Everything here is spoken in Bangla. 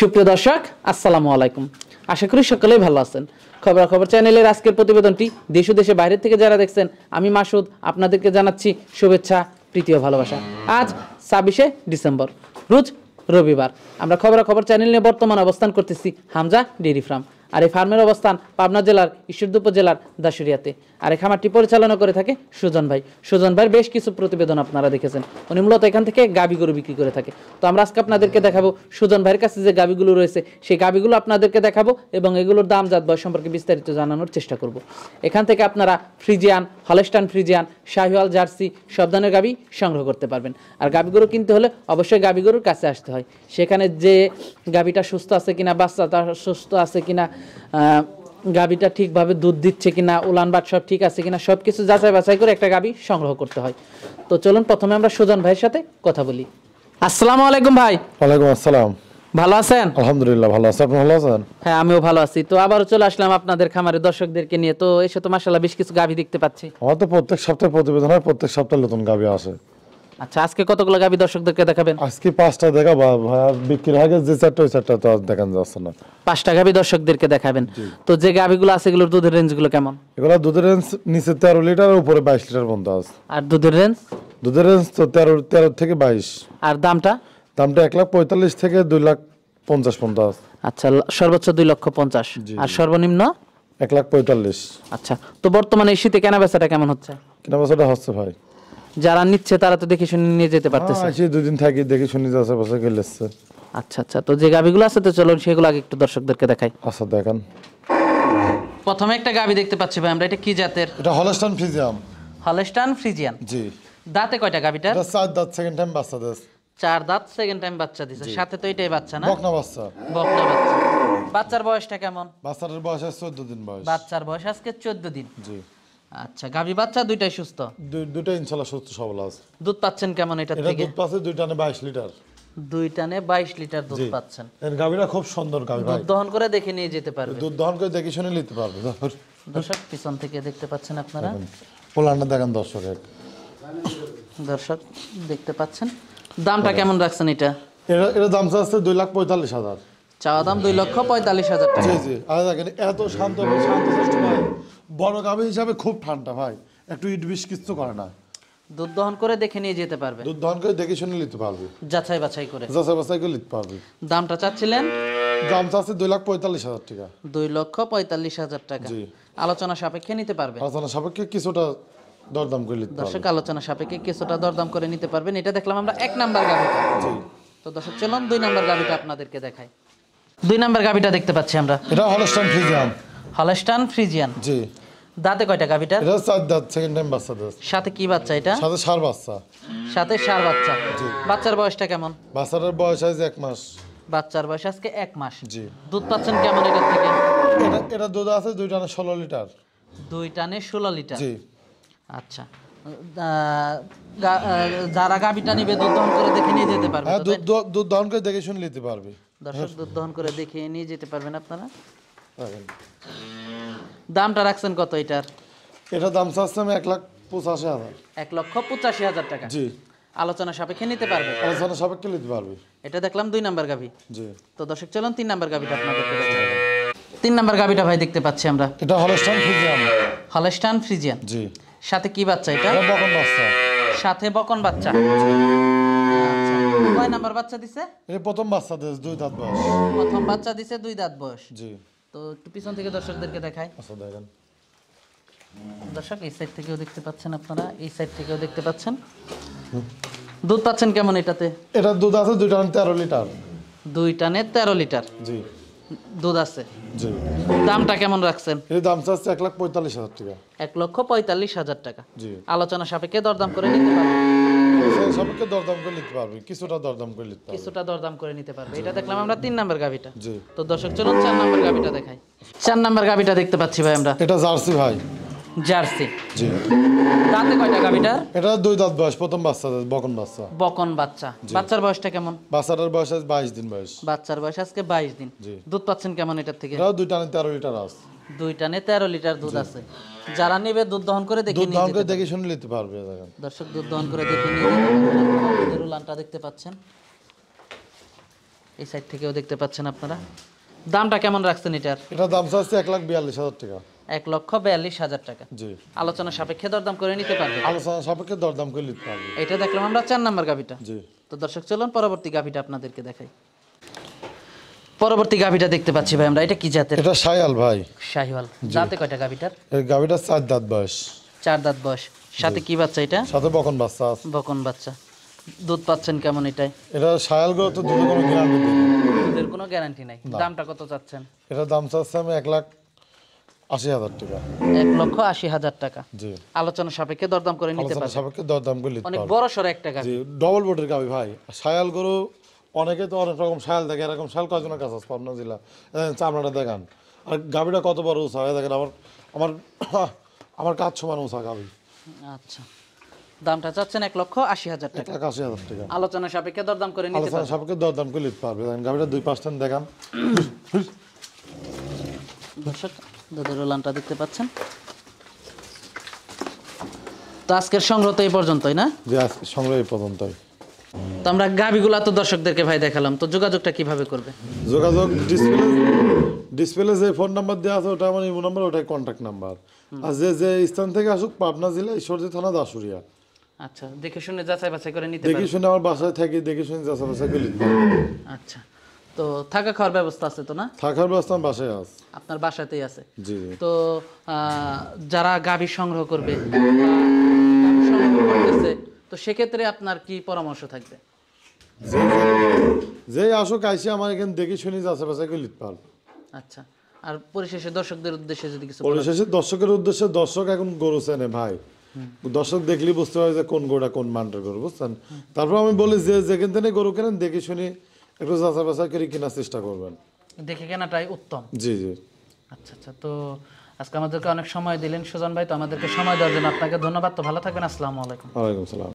সুপ্রিয় দর্শক আসসালামু আলাইকুম আশা করি সকলেই ভালো আছেন খবরাখবর চ্যানেলের আজকের প্রতিবেদনটি দেশ দেশে বাইরের থেকে যারা দেখছেন আমি মাসুদ আপনাদেরকে জানাচ্ছি শুভেচ্ছা তৃতীয় ভালোবাসা আজ ছাব্বিশে ডিসেম্বর রোজ রবিবার আমরা খবরাখবর চ্যানেল নিয়ে বর্তমান অবস্থান করতেছি হামজা ডেরি ফার্ম আর এই ফার্মের অবস্থান পাবনা জেলার ঈশ্বরদুপুর জেলার দাসুরিয়াতে আর এই খামারটি পরিচালনা করে থাকে সুজন ভাই সুজন ভাইয়ের বেশ কিছু প্রতিবেদন আপনারা দেখেছেন উনি মূলত এখান থেকে গরু বিক্রি করে থাকে তো আমরা আজকে আপনাদেরকে দেখাবো সুজন ভাইয়ের কাছে যে গাবিগুলো রয়েছে সেই গাবিগুলো আপনাদেরকে দেখাবো এবং এগুলোর দাম জাত বয়স সম্পর্কে বিস্তারিত জানানোর চেষ্টা করব এখান থেকে আপনারা Friesian Holstein Friesian Sahiwal Jersey সব ধরনের গাবি সংগ্রহ করতে পারবেন আর গাবিগুলো কিনতে হলে অবশ্যই গরুর কাছে আসতে হয় সেখানে যে গাবিটা সুস্থ আছে কিনা বাচ্চাটা সুস্থ আছে কিনা গাবিটা ঠিকভাবে দুধ দিচ্ছে কিনা উলান বাট সব ঠিক আছে কিনা সব কিছু যাচাই বাছাই করে একটা গাবি সংগ্রহ করতে হয় তো চলুন প্রথমে আমরা সুজন ভাইয়ের সাথে কথা বলি আসসালাম আলাইকুম ভাই ওয়ালাইকুম আসসালাম ভালো আছেন আলহামদুলিল্লাহ ভালো আছেন আপনি ভালো আছেন হ্যাঁ আমিও ভালো আছি তো আবারও চলে আসলাম আপনাদের খামারে দর্শকদেরকে নিয়ে তো এসে তো মাশাআল্লাহ বেশ কিছু গাভী দেখতে পাচ্ছি আমার তো প্রত্যেক সপ্তাহে প্রতিবেদন হয় প্রত্যেক সপ্তাহে নতুন গাভী আসে আচ্ছা আজকে কতগুলো গাবি দর্শকদেরকে দেখাবেন আজকে পাঁচটা দেখাবো বিক্রি হয়ে যে চারটা ওই চারটা তো দেখানো যাচ্ছে না পাঁচটা গাবি দর্শকদেরকে দেখাবেন তো যে গাবিগুলো আছে এগুলোর দুধের গুলো কেমন এগুলো দুধের রেঞ্জ নিচে তেরো লিটার উপরে বাইশ লিটার পর্যন্ত আছে আর দুধের রেঞ্জ দুধের রেঞ্জ তো তেরো তেরো থেকে বাইশ আর দামটা দামটা এক লাখ পঁয়তাল্লিশ থেকে দুই লাখ পঞ্চাশ পর্যন্ত আছে আচ্ছা সর্বোচ্চ দুই লক্ষ পঞ্চাশ আর সর্বনিম্ন এক লাখ পঁয়তাল্লিশ আচ্ছা তো বর্তমানে এই শীতে কেনা বেচাটা কেমন হচ্ছে কেনা বেচাটা হচ্ছে ভাই যারা নিচ্ছে তারা তো দেখে শুনে নিয়ে যেতে পারতেছে হ্যাঁ, সে দুদিন থাকি দেখে শুনে যাচ্ছে পাশে গেলেছে আচ্ছা আচ্ছা তো যে গাবিগুলো আছে তো চলুন সেগুলো আগে একটু দর্শকদেরকে দেখাই আচ্ছা দেখেন প্রথমে একটা গাবি দেখতে পাচ্ছি ভাই আমরা এটা কি জাতের এটা হলস্টান ফ্রিজিয়াম হলস্টান ফ্রিজিয়ান জি দাঁতে কয়টা গাবিটা এটা চার দাঁত সেকেন্ড টাইম বাচ্চা দিস চার দাঁত সেকেন্ড টাইম বাচ্চা দিছে সাথে তো এটাই বাচ্চা না বকনা বাচ্চা বকনা বাচ্চা বাচ্চার বয়সটা কেমন বাচ্চার বয়স 14 দিন বয়স বাচ্চার বয়স আজকে 14 দিন জি আচ্ছা গাভী বাচ্চা দুইটাই সুস্থ দুইটা ইনশাআল্লাহ সুস্থ সবল আছে দুধ পাচ্ছেন কেমন এটা থেকে দুধ পাচ্ছে দুই টানে 22 লিটার দুই টানে 22 লিটার দুধ পাচ্ছেন এর গাভীরা খুব সুন্দর গাভী ভাই দুধ দহন করে দেখে নিয়ে যেতে পারবে দুধ দহন করে দেখে শুনে নিতে পারবে দর্শক পিছন থেকে দেখতে পাচ্ছেন আপনারা পোলান্ডা দেখেন দর্শক দর্শক দেখতে পাচ্ছেন দামটা কেমন রাখছেন এটা এটা এর দাম আছে 2 লাখ 45 হাজার চাওয়া দাম 2 লক্ষ 45 হাজার টাকা জি জি আর দেখেন এত শান্ত শান্ত বড় গাভী হিসাবে খুব ঠান্ডা ভাই একটু ইট বিষ কিচ্ছু করে না দুধ দহন করে দেখে নিয়ে যেতে পারবে দুধ দহন করে দেখে শুনে নিতে পারবে যাচাই বাছাই করে যাচাই বাছাই করে নিতে পারবে দামটা চাচ্ছিলেন দাম চাচ্ছে দুই লক্ষ পঁয়তাল্লিশ হাজার টাকা দুই লক্ষ পঁয়তাল্লিশ হাজার টাকা আলোচনা সাপেক্ষে নিতে পারবে আলোচনা সাপেক্ষে কিছুটা দরদাম করে নিতে দর্শক আলোচনা সাপেক্ষে কিছুটা দরদাম করে নিতে পারবেন এটা দেখলাম আমরা এক নাম্বার গাভিটা তো দর্শক চলুন দুই নাম্বার গাড়িটা আপনাদেরকে দেখাই দুই নাম্বার গাভিটা দেখতে পাচ্ছি আমরা এটা হলস্টান ফ্রিজিয়ান হলস্টান ফ্রিজিয়ান জি দাঁতে কয়টা গাভিটা এটা চার দাঁত সেকেন্ড টাইম বাচ্চা দাঁত সাথে কি বাচ্চা এটা সাথে সার বাচ্চা সাথে সার বাচ্চা বাচ্চার বয়সটা কেমন বাচ্চার বয়স আজ এক মাস বাচ্চার বয়স আজকে এক মাস জি দুধ পাচ্ছেন কেমন এটা থেকে এটা এটা দুধ আছে দুই টানে ষোলো লিটার দুই টানে ষোলো লিটার জি আচ্ছা যারা গাভিটা নিবে দুধ দহন করে দেখে নিয়ে যেতে পারবে হ্যাঁ দুধ দুধ দহন করে দেখে শুনে নিতে পারবে দর্শক দুধ দহন করে দেখে নিয়ে যেতে পারবেন আপনারা দামটা রাখছেন কত এটার এটা দাম চাচ্ছে আমি এক লাখ পঁচাশি হাজার এক লক্ষ পঁচাশি হাজার টাকা জি আলোচনা সাপেক্ষে নিতে পারবে আলোচনা সাপেক্ষে নিতে পারবে এটা দেখলাম দুই নাম্বার গাভি জি তো দর্শক চলুন তিন নাম্বার গাভিটা আপনাদেরকে তিন নাম্বার গাভিটা ভাই দেখতে পাচ্ছি আমরা এটা হলস্টান ফ্রিজিয়ান হলস্টান ফ্রিজিয়ান জি সাথে কি বাচ্চা এটা বকন বাচ্চা সাথে বকন বাচ্চা আচ্ছা। কয় নাম্বার বাচ্চা দিছে এটা প্রথম বাচ্চা দিছে দুই দাঁত বয়স প্রথম বাচ্চা দিছে দুই দাঁত বয়স জি তো একটু পিছন থেকে দর্শকদেরকে দেখায় দর্শক এই সাইড থেকেও দেখতে পাচ্ছেন আপনারা এই সাইড থেকেও দেখতে পাচ্ছেন দুধ পাচ্ছেন কেমন এটাতে এটা দুধ আছে দুই টানে তেরো লিটার দুই টানে তেরো লিটার জি দুধ আছে দামটা কেমন রাখছেন দাম চাচ্ছে এক লাখ পঁয়তাল্লিশ হাজার টাকা এক লক্ষ পঁয়তাল্লিশ হাজার টাকা জি আলোচনা সাপেক্ষে দরদাম করে নিতে পারবেন এটা দুই দাঁত বয়স প্রথম বাচ্চা বকন বাচ্চা বকন বাচ্চা বাচ্চার বয়সটা কেমন বাচ্চাটার বয়স বাইশ দিন বয়স বাচ্চার বয়স আজকে বাইশ দিন দুধ পাচ্ছেন কেমন এটার থেকে দুই টানে তেরো লিটার আছে দুইটা নে তেরো লিটার দুধ আছে যারা নেবে দুধ দহন করে দেখে দুধ দহন দেখে শুনে নিতে পারবে দর্শক দুধ দহন করে দেখে নিয়ে রুলানটা দেখতে পাচ্ছেন এই সাইড থেকেও দেখতে পাচ্ছেন আপনারা দামটা কেমন রাখছেন এটার এটা দাম চাচ্ছে এক লাখ বিয়াল্লিশ হাজার টাকা এক লক্ষ বিয়াল্লিশ হাজার টাকা জি আলোচনা সাপেক্ষে দরদাম করে নিতে পারবে আলোচনা সাপেক্ষে দরদাম করে নিতে পারবে এটা দেখলাম আমরা চার নাম্বার গাভিটা জি তো দর্শক চলুন পরবর্তী গাভিটা আপনাদেরকে দেখাই পরবর্তী গাভীটা দেখতে পাচ্ছি ভাই আমরা এটা কি জাতের এটা শাহিয়াল ভাই শাহিওয়াল জাতে কয়টা গাভীটার এই গাভীটা চার দাঁত বয়স চার দাঁত বয়স সাথে কি বাচ্চা এটা সাথে বকন বাচ্চা আছে বকন বাচ্চা দুধ পাচ্ছেন কেমন এটাই এটা শায়াল গো তো দুধের কোনো গ্যারান্টি নেই দুধের কোনো গ্যারান্টি নাই দামটা কত চাচ্ছেন এটা দাম চাচ্ছে আমি এক লাখ আশি হাজার টাকা এক লক্ষ আশি হাজার টাকা জি আলোচনা সাপেক্ষে দরদাম করে নিতে পারবেন সাপেক্ষে দরদাম করে অনেক বড় সর একটা গাভী ডবল বোর্ডের গাভী ভাই শায়াল গরু অনেকে তো অনেক রকম শাল দেখে এরকম শাল কয়জনের কাছে আসবো আপনার জেলা চামড়াটা দেখান আর গাভীটা কত বড় উঁচা হয় দেখেন আমার আমার আমার কাজ সমান উঁচা গাবি আচ্ছা দামটা চাচ্ছেন এক লক্ষ আশি হাজার টাকা এক আশি হাজার টাকা আলোচনা সাপেক্ষে দরদাম করে নিতে আলোচনা সাপেক্ষে দরদাম করে নিতে পারবে দেখেন গাবিটা দুই পাঁচটা দেখান দর্শক দুধের ওলানটা দেখতে পাচ্ছেন তো আজকের সংগ্রহ তো এই পর্যন্তই না যে আজকের সংগ্রহ এই পর্যন্তই তো আমরা গাভিগুলা তো দর্শকদেরকে ভাই দেখালাম তো যোগাযোগটা কিভাবে করবে যোগাযোগ ডিসপ্লে ডিসপ্লে যে ফোন নাম্বার দেওয়া আছে ওটা আমার ইমো নাম্বার ওটাই কন্ট্যাক্ট নাম্বার আর যে যে স্থান থেকে আসুক পাবনা জেলা ঈশ্বরদী থানা দাসুরিয়া আচ্ছা দেখে শুনে যাচাই বাছাই করে নিতে দেখে শুনে আমার বাসায় থাকি দেখে শুনে যাচাই বাছাই করে নিতে আচ্ছা তো থাকা খাওয়ার ব্যবস্থা আছে তো না থাকার ব্যবস্থা আমার বাসায় আছে আপনার বাসাতেই আছে জি তো যারা গাবি সংগ্রহ করবে সংগ্রহ করতেছে তো সেক্ষেত্রে আপনার কি পরামর্শ থাকবে যে আসুক আইসে আমার এখানে দেখে শুনি আশেপাশে লিখতে পারবো আচ্ছা আর পরিশেষে দর্শকদের উদ্দেশ্যে যদি কিছু পরিশেষে দর্শকের উদ্দেশ্যে দর্শক এখন গরু চেনে ভাই দর্শক দেখলেই বুঝতে পারে যে কোন গোড়া কোন মানটার গরু বুঝছেন তারপর আমি বলি যে যেখান থেকে গরু কেনেন দেখে শুনি একটু যাচাই বাছাই করে কেনার চেষ্টা করবেন দেখে কেনাটাই উত্তম জি জি আচ্ছা আচ্ছা তো আজকে আমাদেরকে অনেক সময় দিলেন সুজন ভাই তো আমাদেরকে সময় দেওয়ার জন্য আপনাকে ধন্যবাদ তো ভালো থাকবেন আসসালামু আলাইকুম ওয়ালাইকুম আসসালাম